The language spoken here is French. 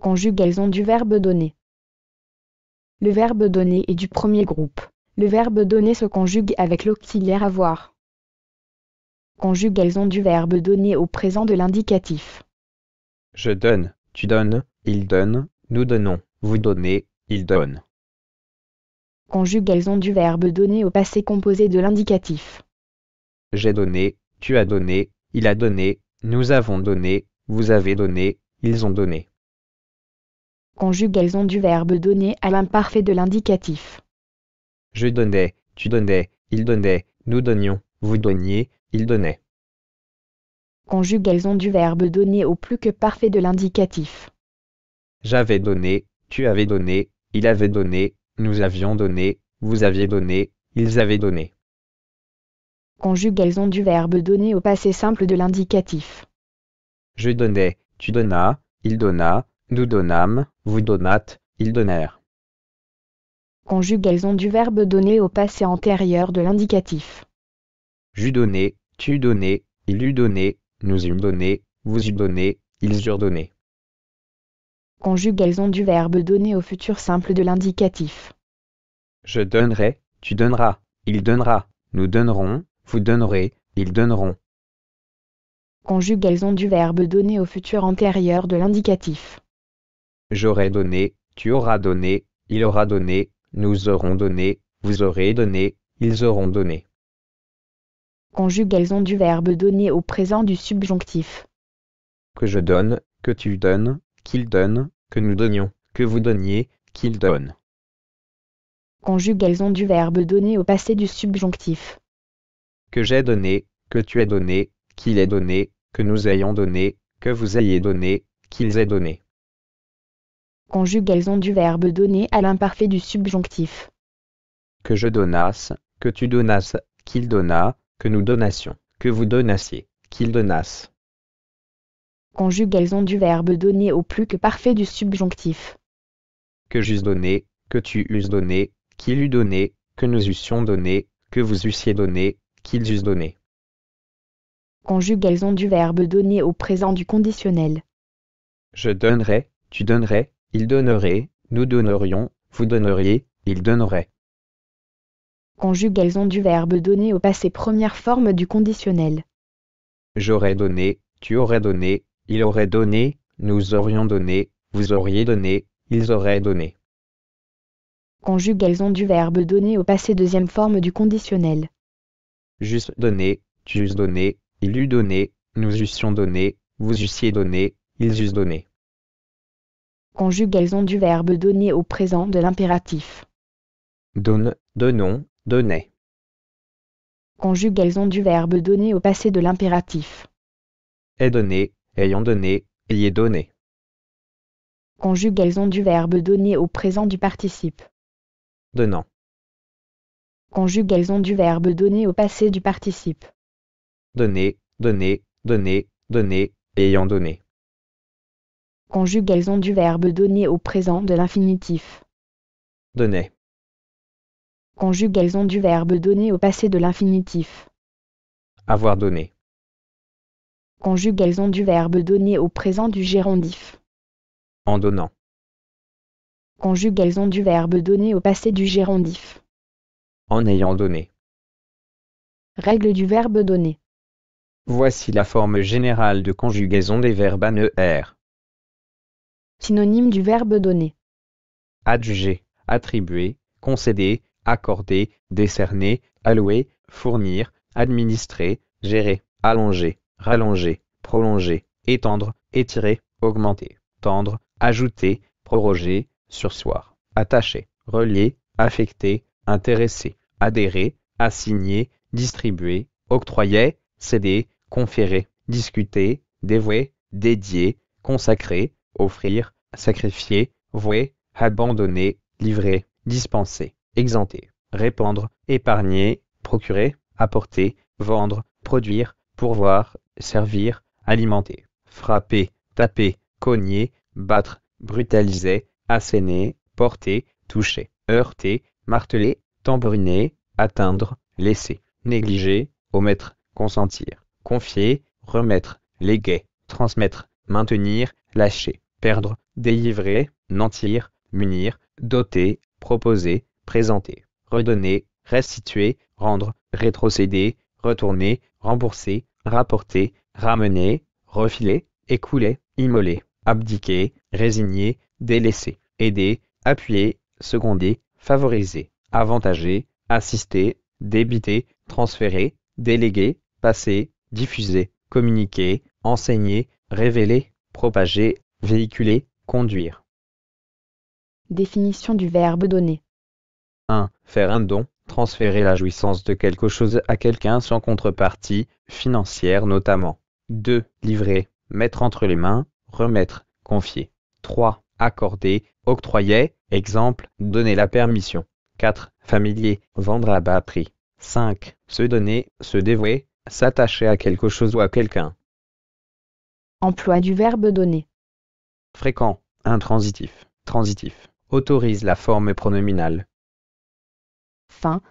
ont du verbe donner. Le verbe donner est du premier groupe. Le verbe donner se conjugue avec l'auxiliaire avoir. ont du verbe donner au présent de l'indicatif. Je donne, tu donnes, il donne, nous donnons, vous donnez, il donne. ont du verbe donner au passé composé de l'indicatif. J'ai donné, tu as donné, il a donné, nous avons donné, vous avez donné, ils ont donné conjugaison du verbe donner à l'imparfait de l'indicatif. Je donnais, tu donnais, il donnait, nous donnions, vous donniez, il donnait. Conjugaison du verbe donner au plus que parfait de l'indicatif. J'avais donné, tu avais donné, il avait donné, nous avions donné, vous aviez donné, ils avaient donné. Conjugaison du verbe donner au passé simple de l'indicatif. Je donnais, tu donnas, il donna, nous donnâmes, vous donnâtes, ils donnèrent. Conjugaison du verbe donner au passé antérieur de l'indicatif. J'eus donné, tu donné, il eut donné, nous eûmes donné, vous eût donné, ils eurent donné. Conjugaison du verbe donner au futur simple de l'indicatif. Je donnerai, tu donneras, il donnera, nous donnerons, vous donnerez, ils donneront. Conjugaison du verbe donner au futur antérieur de l'indicatif. J'aurai donné, tu auras donné, il aura donné, nous aurons donné, vous aurez donné, ils auront donné. ont du verbe donner au présent du subjonctif. Que je donne, que tu donnes, qu'il donne, que nous donnions, que vous donniez, qu'il donne. Conjugaison du verbe donner au passé du subjonctif. Que j'ai donné, que tu aies donné, qu'il ait donné, que nous ayons donné, que vous ayez donné, qu'ils aient donné. Conjugaison du verbe donner à l'imparfait du subjonctif. Que je donnasse, que tu donnasses, qu'il donna, que nous donnassions, que vous donnassiez, qu'il donnasse. Conjugaison du verbe donner au plus que parfait du subjonctif. Que j'eusse donné, que tu eusses donné, qu'il eût donné, que nous eussions donné, que vous eussiez donné, qu'ils eussent donné. Conjugaison du verbe donner au présent du conditionnel. Je donnerai, tu donnerais, il donnerait, nous donnerions, vous donneriez, il donnerait. Conjugaison du verbe donner au passé première forme du conditionnel. J'aurais donné, tu aurais donné, il aurait donné, nous aurions donné, vous auriez donné, ils auraient donné. Conjugaison du verbe donner au passé deuxième forme du conditionnel. Juste donné, tu eusse donné, il eût donné, nous eussions donné, vous eussiez donné, ils eussent donné. Conjugaison du verbe donner au présent de l'impératif. Donne, donnons, elles ont du verbe donner au passé de l'impératif. Est donné, ayant donné, ayez donné. ont du verbe donner au présent du participe. Donnant. ont du verbe donner au passé du participe. Donner, donner, donner, donner, ayant donné. Conjugaison du verbe donner au présent de l'infinitif. Donner. Conjugaison du verbe donner au passé de l'infinitif. Avoir donné. Conjugaison du verbe donner au présent du gérondif. En donnant. Conjugaison du verbe donner au passé du gérondif. En ayant donné. Règle du verbe donner. Voici la forme générale de conjugaison des verbes à er synonyme du verbe donner. Adjuger, attribuer, concéder, accorder, décerner, allouer, fournir, administrer, gérer, allonger, rallonger, prolonger, étendre, étirer, augmenter, tendre, ajouter, proroger, sursoir, attacher, relier, affecter, intéresser, adhérer, assigner, distribuer, octroyer, céder, conférer, discuter, dévouer, dédier, consacrer, offrir, sacrifier, vouer, abandonner, livrer, dispenser, exempter, répandre, épargner, procurer, apporter, vendre, produire, pourvoir, servir, alimenter, frapper, taper, cogner, battre, brutaliser, asséner, porter, toucher, heurter, marteler, tambouriner, atteindre, laisser, négliger, omettre, consentir, confier, remettre, léguer, transmettre, maintenir, lâcher, perdre, délivrer, nantir, munir, doter, proposer, présenter, redonner, restituer, rendre, rétrocéder, retourner, rembourser, rapporter, ramener, refiler, écouler, immoler, abdiquer, résigner, délaisser, aider, appuyer, seconder, favoriser, avantager, assister, débiter, transférer, déléguer, passer, diffuser, communiquer, enseigner, révéler, propager, véhiculer, conduire. Définition du verbe donner. 1. Faire un don, transférer la jouissance de quelque chose à quelqu'un sans contrepartie, financière notamment. 2. Livrer, mettre entre les mains, remettre, confier. 3. Accorder, octroyer, exemple, donner la permission. 4. Familier, vendre à bas prix. 5. Se donner, se dévouer, s'attacher à quelque chose ou à quelqu'un. Emploi du verbe donner. Fréquent, intransitif, transitif, autorise la forme pronominale. Fin